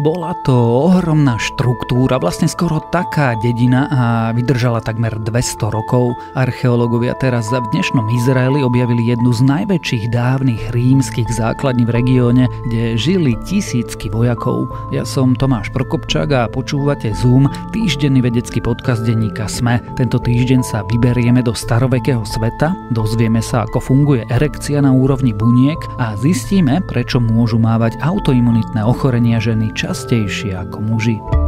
Bola to ohromná štruktúra, vlastne skoro taká dedina a vydržala takmer 200 rokov. Archeológovia teraz v dnešnom Izraeli objavili jednu z najväčších dávnych rímskych základní v regióne, kde žili tisícky vojakov. Ja som Tomáš Prokopčák a počúvate Zoom, týždenný vedecký podcast denníka SME. Tento týždeň sa vyberieme do starovekého sveta, dozvieme sa, ako funguje erekcia na úrovni buniek a zistíme, prečo môžu mávať autoimunitné ochorenia ženy čas častejšie ako muži.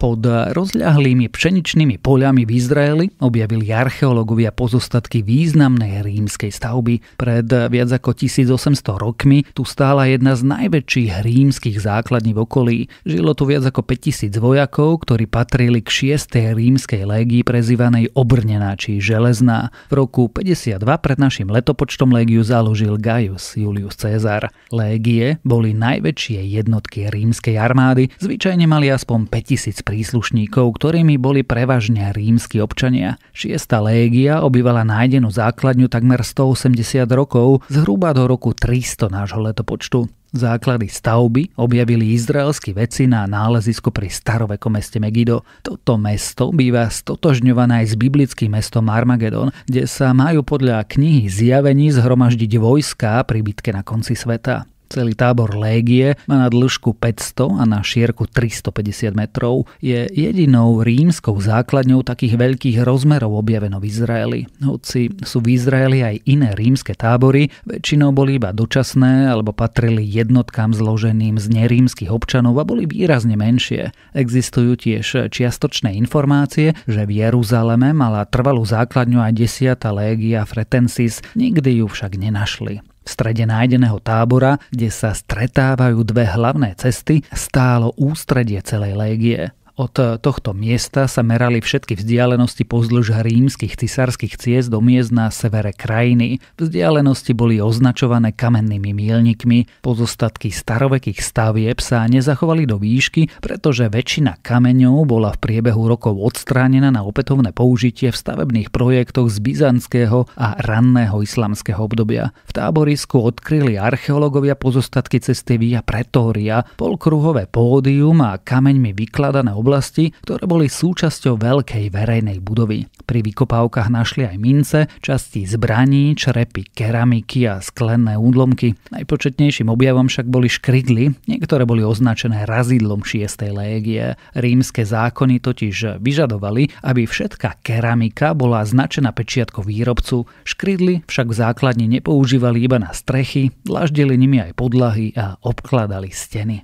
Pod rozľahlými pšeničnými poliami v Izraeli objavili archeológovia pozostatky významnej rímskej stavby. Pred viac ako 1800 rokmi tu stála jedna z najväčších rímskych základní v okolí. Žilo tu viac ako 5000 vojakov, ktorí patrili k 6. rímskej légii prezývanej Obrnená či Železná. V roku 52 pred našim letopočtom légiu založil Gaius Julius Caesar. Légie boli najväčšie jednotky rímskej armády, zvyčajne mali aspoň 5000 príslušníkov, ktorými boli prevažne rímsky občania. Šiesta légia obývala nájdenú základňu takmer 180 rokov, zhruba do roku 300 nášho letopočtu. Základy stavby objavili izraelskí veci na nálezisku pri starovekom meste Megido. Toto mesto býva stotožňované aj s biblickým mestom Armagedon, kde sa majú podľa knihy zjavení zhromaždiť vojska pri bitke na konci sveta. Celý tábor Légie má na dĺžku 500 a na šírku 350 metrov. Je jedinou rímskou základňou takých veľkých rozmerov objaveno v Izraeli. Hoci sú v Izraeli aj iné rímske tábory, väčšinou boli iba dočasné alebo patrili jednotkám zloženým z nerímskych občanov a boli výrazne menšie. Existujú tiež čiastočné informácie, že v Jeruzaleme mala trvalú základňu aj 10. légia Fretensis, nikdy ju však nenašli strede nájdeného tábora, kde sa stretávajú dve hlavné cesty, stálo ústredie celej légie. Od tohto miesta sa merali všetky vzdialenosti pozdĺž rímskych cisárskych ciest do miest na severe krajiny. Vzdialenosti boli označované kamennými mielnikmi, pozostatky starovekých stavieb sa nezachovali do výšky, pretože väčšina kameňov bola v priebehu rokov odstránená na opätovné použitie v stavebných projektoch z byzantského a ranného islamského obdobia. V táborisku odkryli archeológovia pozostatky cesty Via Pretoria, polkruhové pódium a kameňmi vykladané oblasti, ktoré boli súčasťou veľkej verejnej budovy. Pri vykopávkach našli aj mince, časti zbraní, črepy, keramiky a sklenné údlomky. Najpočetnejším objavom však boli škrydly, niektoré boli označené razidlom 6. légie. Rímske zákony totiž vyžadovali, aby všetká keramika bola značená pečiatko výrobcu. Škrydly však v základni nepoužívali iba na strechy, dlaždili nimi aj podlahy a obkladali steny.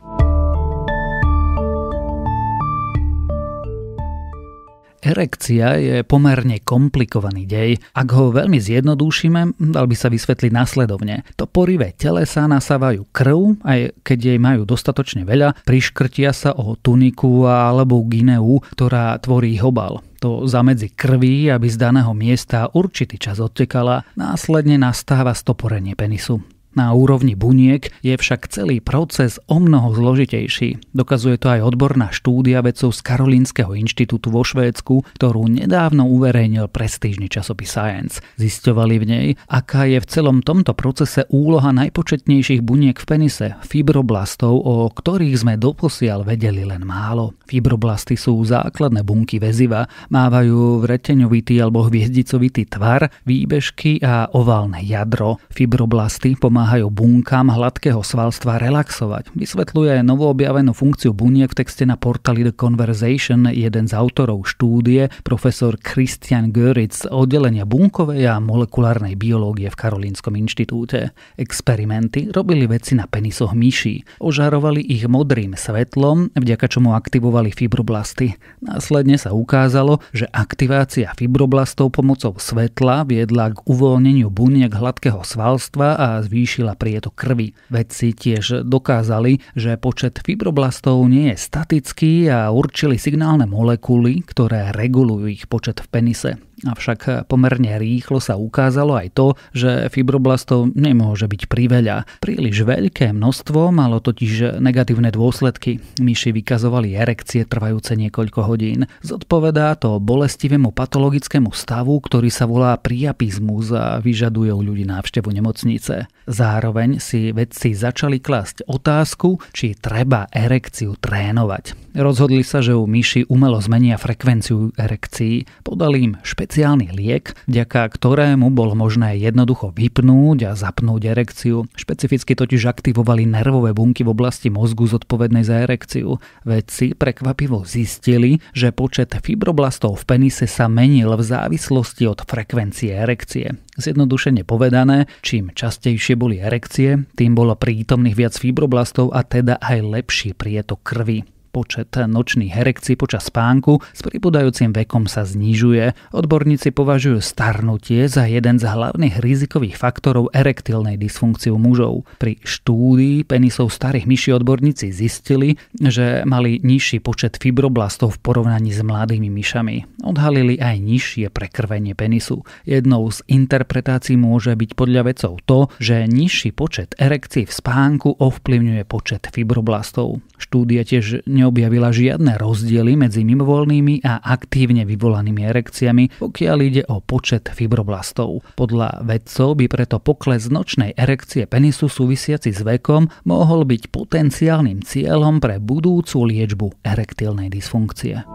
Erekcia je pomerne komplikovaný dej. Ak ho veľmi zjednodušíme, dal by sa vysvetliť následovne. To tele telesa nasávajú krv, aj keď jej majú dostatočne veľa, priškrtia sa o tuniku alebo gineu, ktorá tvorí hobal to zamedzi krvi aby z daného miesta určitý čas odtekala, následne nastáva stoporenie penisu. Na úrovni buniek je však celý proces o mnoho zložitejší. Dokazuje to aj odborná štúdia vedcov z Karolínskeho inštitútu vo Švédsku, ktorú nedávno uverejnil prestížny časopis Science. Zistovali v nej, aká je v celom tomto procese úloha najpočetnejších buniek v penise, fibroblastov, o ktorých sme doposiaľ vedeli len málo. Fibroblasty sú základné bunky väziva, mávajú vreteňovitý alebo hviezdicovitý tvar, výbežky a oválne jadro. Fibroblasty pomáhajú pomáhajú bunkám hladkého svalstva relaxovať. Vysvetľuje aj novoobjavenú funkciu buniek v texte na portáli The Conversation jeden z autorov štúdie, profesor Christian Göritz z oddelenia bunkovej a molekulárnej biológie v Karolínskom inštitúte. Experimenty robili veci na penisoch myší. Ožarovali ich modrým svetlom, vďaka čomu aktivovali fibroblasty. Následne sa ukázalo, že aktivácia fibroblastov pomocou svetla viedla k uvoľneniu buniek hladkého svalstva a zvýšeniu zvýšila prieto krvi. Vedci tiež dokázali, že počet fibroblastov nie je statický a určili signálne molekuly, ktoré regulujú ich počet v penise. Avšak pomerne rýchlo sa ukázalo aj to, že fibroblastov nemôže byť priveľa. Príliš veľké množstvo malo totiž negatívne dôsledky. Myši vykazovali erekcie trvajúce niekoľko hodín. Zodpovedá to bolestivému patologickému stavu, ktorý sa volá priapizmus a vyžaduje u ľudí návštevu nemocnice. Zároveň si vedci začali klasť otázku, či treba erekciu trénovať. Rozhodli sa, že u myši umelo zmenia frekvenciu erekcií, podali im špeciálny liek, vďaka ktorému bolo možné jednoducho vypnúť a zapnúť erekciu. Špecificky totiž aktivovali nervové bunky v oblasti mozgu zodpovednej za erekciu. Vedci prekvapivo zistili, že počet fibroblastov v penise sa menil v závislosti od frekvencie erekcie. Zjednodušene povedané, čím častejšie boli erekcie, tým bolo prítomných viac fibroblastov a teda aj lepší prietok krvi. Počet nočných erekcií počas spánku s pribúdajúcim vekom sa znižuje. Odborníci považujú starnutie za jeden z hlavných rizikových faktorov erektilnej dysfunkcie u mužov. Pri štúdii penisov starých myši odborníci zistili, že mali nižší počet fibroblastov v porovnaní s mladými myšami. Odhalili aj nižšie prekrvenie penisu. Jednou z interpretácií môže byť podľa vedcov to, že nižší počet erekcií v spánku ovplyvňuje počet fibroblastov. Štúdie tiež ne neobjavila žiadne rozdiely medzi mimovoľnými a aktívne vyvolanými erekciami, pokiaľ ide o počet fibroblastov. Podľa vedcov by preto pokles nočnej erekcie penisu súvisiaci s vekom mohol byť potenciálnym cieľom pre budúcu liečbu erektilnej dysfunkcie.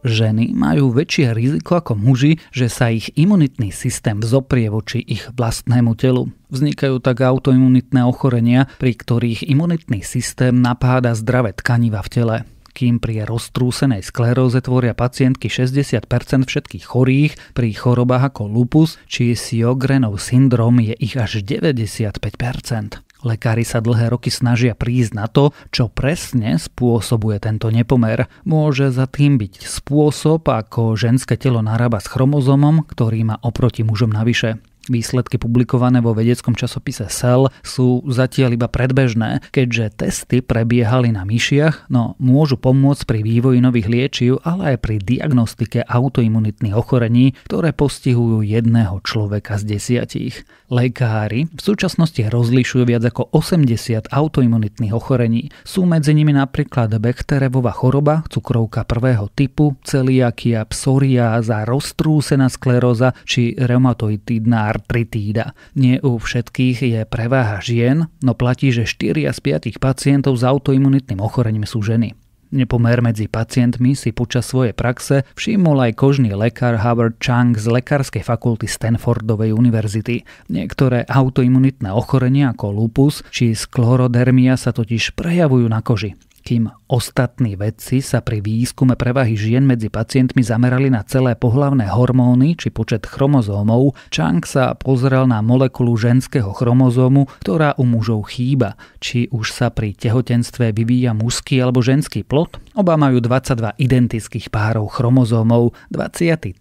Ženy majú väčšie riziko ako muži, že sa ich imunitný systém zoprie voči ich vlastnému telu. Vznikajú tak autoimunitné ochorenia, pri ktorých imunitný systém napáda zdravé tkaniva v tele kým pri roztrúsenej skleróze tvoria pacientky 60% všetkých chorých, pri chorobách ako lupus či Sjogrenov syndrom je ich až 95%. Lekári sa dlhé roky snažia prísť na to, čo presne spôsobuje tento nepomer. Môže za tým byť spôsob, ako ženské telo narába s chromozomom, ktorý má oproti mužom navyše. Výsledky publikované vo vedeckom časopise Cell sú zatiaľ iba predbežné, keďže testy prebiehali na myšiach, no môžu pomôcť pri vývoji nových liečiv, ale aj pri diagnostike autoimunitných ochorení, ktoré postihujú jedného človeka z desiatich. Lekári v súčasnosti rozlišujú viac ako 80 autoimunitných ochorení. Sú medzi nimi napríklad Bechterevová choroba, cukrovka prvého typu, celiakia, psoriáza, roztrúsená skleróza či reumatoidná artritída. Nie u všetkých je preváha žien, no platí, že 4 z 5 pacientov s autoimunitným ochorením sú ženy. Nepomer medzi pacientmi si počas svojej praxe všimol aj kožný lekár Howard Chang z lekárskej fakulty Stanfordovej univerzity. Niektoré autoimunitné ochorenia ako lupus či sklorodermia sa totiž prejavujú na koži kým Ostatní vedci sa pri výskume prevahy žien medzi pacientmi zamerali na celé pohlavné hormóny či počet chromozómov. Chang sa pozrel na molekulu ženského chromozómu, ktorá u mužov chýba. Či už sa pri tehotenstve vyvíja mužský alebo ženský plod? Oba majú 22 identických párov chromozómov. 23.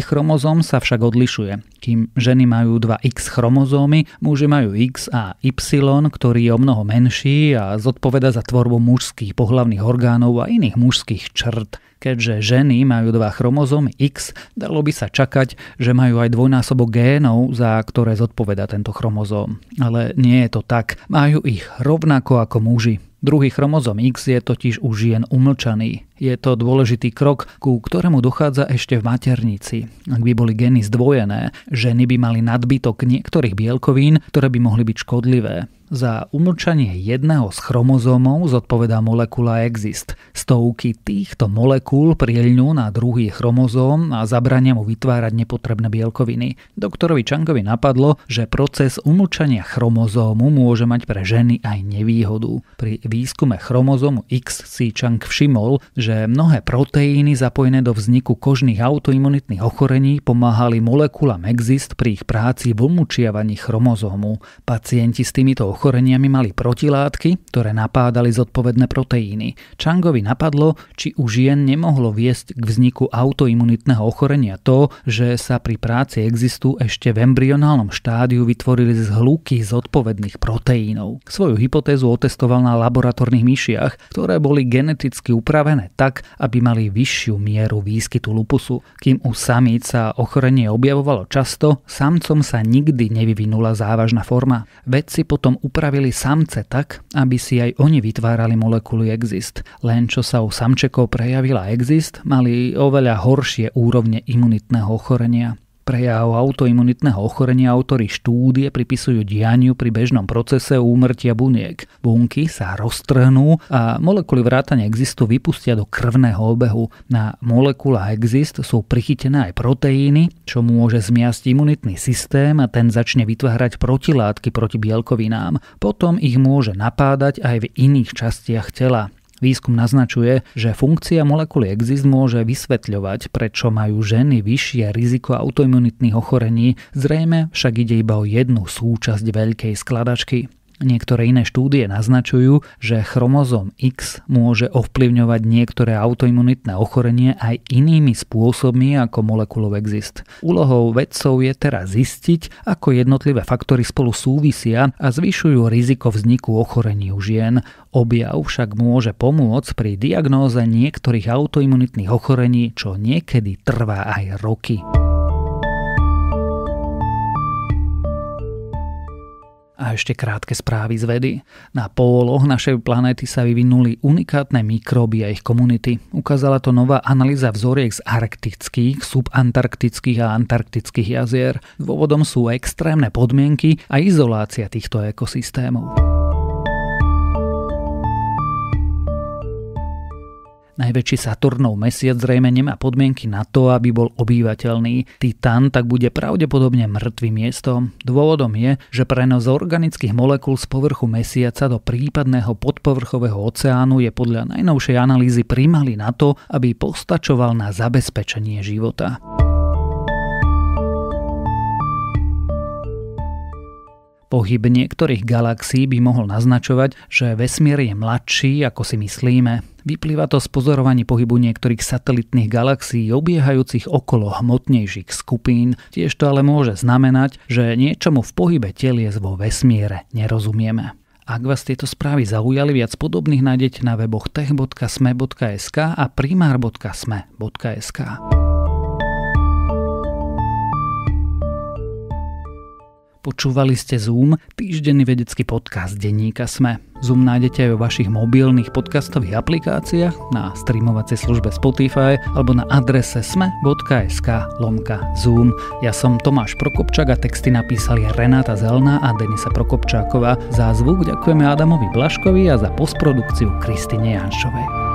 chromozóm sa však odlišuje. Kým ženy majú 2X chromozómy, muži majú X a Y, ktorý je o mnoho menší a zodpoveda za tvorbu mužských pohľavných pohlavných orgánov a iných mužských črt. Keďže ženy majú dva chromozómy X, dalo by sa čakať, že majú aj dvojnásobok génov, za ktoré zodpoveda tento chromozóm. Ale nie je to tak. Majú ich rovnako ako muži. Druhý chromozóm X je totiž už žien umlčaný. Je to dôležitý krok, ku ktorému dochádza ešte v maternici. Ak by boli geny zdvojené, ženy by mali nadbytok niektorých bielkovín, ktoré by mohli byť škodlivé. Za umlčanie jedného z chromozómov zodpovedá molekula exist. Stovky týchto molekúl prielňú na druhý chromozóm a zabrania mu vytvárať nepotrebné bielkoviny. Doktorovi Čangovi napadlo, že proces umlčania chromozómu môže mať pre ženy aj nevýhodu. Pri výskume chromozómu X si Čank všimol, že mnohé proteíny zapojené do vzniku kožných autoimunitných ochorení pomáhali molekulám exist pri ich práci v umúčiavaní chromozómu. Pacienti s týmito ochoreniami mali protilátky, ktoré napádali zodpovedné proteíny. Changovi napadlo, či už jen nemohlo viesť k vzniku autoimunitného ochorenia to, že sa pri práci existu ešte v embryonálnom štádiu vytvorili zhluky zodpovedných proteínov. Svoju hypotézu otestoval na laboratórnych myšiach, ktoré boli geneticky upravené tak, aby mali vyššiu mieru výskytu lupusu. Kým u samíc sa ochorenie objavovalo často, samcom sa nikdy nevyvinula závažná forma. Vedci potom upravili samce tak, aby si aj oni vytvárali molekuly exist. Len čo sa u samčekov prejavila exist, mali oveľa horšie úrovne imunitného ochorenia. Prejav autoimunitného ochorenia autory štúdie pripisujú dianiu pri bežnom procese úmrtia buniek. Bunky sa roztrhnú a molekuly vrátane existu vypustia do krvného obehu. Na molekula exist sú prichytené aj proteíny, čo môže zmiasť imunitný systém a ten začne vytvárať protilátky proti bielkovinám. Potom ich môže napádať aj v iných častiach tela. Výskum naznačuje, že funkcia molekuly exist môže vysvetľovať, prečo majú ženy vyššie riziko autoimunitných ochorení, zrejme však ide iba o jednu súčasť veľkej skladačky. Niektoré iné štúdie naznačujú, že chromozom X môže ovplyvňovať niektoré autoimunitné ochorenie aj inými spôsobmi ako molekulov exist. Úlohou vedcov je teraz zistiť, ako jednotlivé faktory spolu súvisia a zvyšujú riziko vzniku ochorení u žien. Objav však môže pomôcť pri diagnóze niektorých autoimunitných ochorení, čo niekedy trvá aj roky. A ešte krátke správy z vedy. Na pôloch našej planéty sa vyvinuli unikátne mikróby a ich komunity. Ukázala to nová analýza vzoriek z arktických, subantarktických a antarktických jazier. Dôvodom sú extrémne podmienky a izolácia týchto ekosystémov. Najväčší Saturnov mesiac zrejme nemá podmienky na to, aby bol obývateľný. Titan tak bude pravdepodobne mŕtvým miestom. Dôvodom je, že prenos organických molekúl z povrchu mesiaca do prípadného podpovrchového oceánu je podľa najnovšej analýzy primali na to, aby postačoval na zabezpečenie života. Pohyb niektorých galaxií by mohol naznačovať, že vesmír je mladší, ako si myslíme. Vyplýva to z pozorovaní pohybu niektorých satelitných galaxií obiehajúcich okolo hmotnejších skupín, tiež to ale môže znamenať, že niečomu v pohybe telies vo vesmíre nerozumieme. Ak vás tieto správy zaujali, viac podobných nájdete na weboch tech.sme.sk a primár.sme.sk. Počúvali ste Zoom, týždenný vedecký podcast denníka SME. Zoom nájdete aj vo vašich mobilných podcastových aplikáciách, na streamovacej službe Spotify alebo na adrese sme.sk lomka Zoom. Ja som Tomáš Prokopčák a texty napísali Renáta Zelná a Denisa Prokopčáková. Za zvuk ďakujeme Adamovi Blaškovi a za postprodukciu Kristine Janšovej.